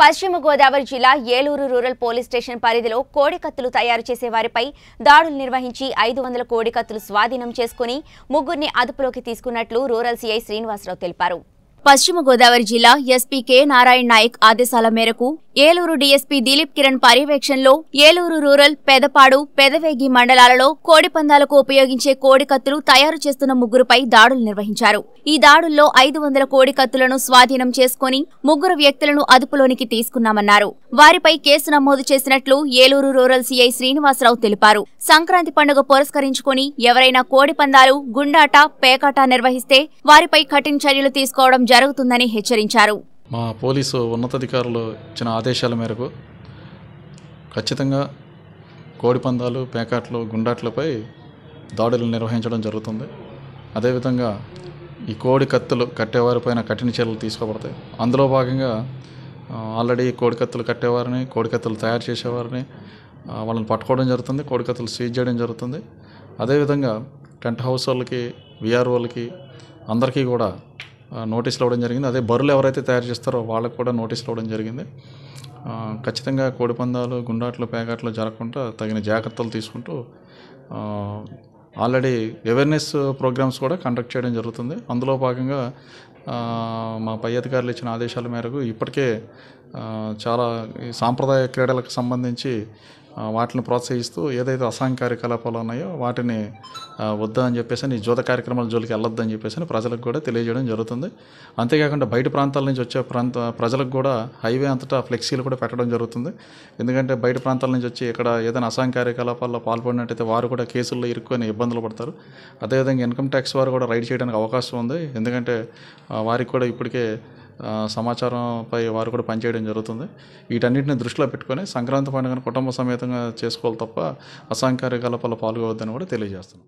పశ్చిమ గోదావరి జిల్లా Eluru rural police station పరిధిలో కోడికత్తులు తయారు చేసే వారిపై దాడులు నిర్వహించి ఐదు వందల కోడికత్తులు స్వాధీనం చేసుకుని ముగ్గురిని అదుపులోకి తీసుకున్నట్లు రూరల్ సీఐ శ్రీనివాసరావు తెలిపారు పశ్చిమ గోదావరి జిల్లా ఎస్పీ కె నారాయణ నాయక్ ఆదేశాల మేరకు ఏలూరు డీఎస్పీ దిలీప్ కిరణ్ పర్యవేక్షణలో ఏలూరు రూరల్ పెదపాడు పెదవేగి మండలాలలో కోడి పందాలకు ఉపయోగించే కోడి కత్తులు తయారు చేస్తున్న ముగ్గురుపై దాడులు నిర్వహించారు ఈ దాడుల్లో ఐదు వందల కోడి కత్తులను స్వాధీనం చేసుకుని ముగ్గురు వ్యక్తులను అదుపులోనికి తీసుకున్నామన్నారు వారిపై కేసు నమోదు చేసినట్లు ఏలూరు రూరల్ సీఐ శ్రీనివాసరావు తెలిపారు సంక్రాంతి పండుగ పురస్కరించుకుని ఎవరైనా కోడి పందాలు గుండాట పేకాట నిర్వహిస్తే వారిపై కఠిన చర్యలు తీసుకోవడం జరుగుతుందని హెచ్చరించారు మా పోలీసు ఉన్నతాధికారులు ఇచ్చిన ఆదేశాల మేరకు ఖచ్చితంగా కోడిపందాలు పేకాట్లు గుండాట్లపై దాడులు నిర్వహించడం జరుగుతుంది అదేవిధంగా ఈ కోడి కత్తులు కట్టేవారిపైన కఠిన చర్యలు తీసుకోబడతాయి అందులో భాగంగా ఆల్రెడీ కోడి కత్తులు కట్టేవారిని కోడి కత్తులు తయారు చేసేవారిని వాళ్ళని పట్టుకోవడం జరుగుతుంది కోడి కత్తులు సీజ్ చేయడం జరుగుతుంది అదేవిధంగా టెంట్ హౌస్ వాళ్ళకి వాళ్ళకి అందరికీ కూడా నోటీసులు అవ్వడం జరిగింది అదే బరులు ఎవరైతే తయారు చేస్తారో వాళ్ళకు కూడా నోటీసులు అవ్వడం జరిగింది ఖచ్చితంగా కోడిపందాలు గుండాట్లు పేకాట్లు జరగకుండా తగిన జాగ్రత్తలు తీసుకుంటూ ఆల్రెడీ అవేర్నెస్ ప్రోగ్రామ్స్ కూడా కండక్ట్ చేయడం జరుగుతుంది అందులో భాగంగా మా పై అధికారులు ఇచ్చిన ఆదేశాల మేరకు ఇప్పటికే చాలా సాంప్రదాయ క్రీడలకు సంబంధించి వాటిని ప్రోత్సహిస్తూ ఏదైతే అసాంఘ కార్యకలాపాలు ఉన్నాయో వాటిని వద్దా అని చెప్పేసి ఈ జూత కార్యక్రమాల జోలికి వెళ్ళొద్దు అని చెప్పేసి ప్రజలకు కూడా తెలియజేయడం జరుగుతుంది అంతేకాకుండా బయట ప్రాంతాల నుంచి వచ్చే ప్రాంత ప్రజలకు కూడా హైవే అంతటా ఫ్లెక్సీలు కూడా పెట్టడం జరుగుతుంది ఎందుకంటే బయట ప్రాంతాల నుంచి వచ్చి ఇక్కడ ఏదైనా అసాంఘ కార్యకలాపాల్లో పాల్పడినట్టయితే వారు కూడా కేసుల్లో ఇరుక్కొని ఇబ్బందులు పడతారు అదేవిధంగా ఇన్కమ్ ట్యాక్స్ వారు కూడా రైడ్ చేయడానికి అవకాశం ఉంది ఎందుకంటే వారికి కూడా ఇప్పటికే సమాచారంపై వారు కూడా పనిచేయడం జరుగుతుంది వీటన్నిటిని దృష్టిలో పెట్టుకొని సంక్రాంతి పండుగను కుటుంబ సమేతంగా చేసుకోవాలి తప్ప అసాంఘిక కార్యకలాపాల్లో పాల్గొవద్దని కూడా తెలియజేస్తున్నాం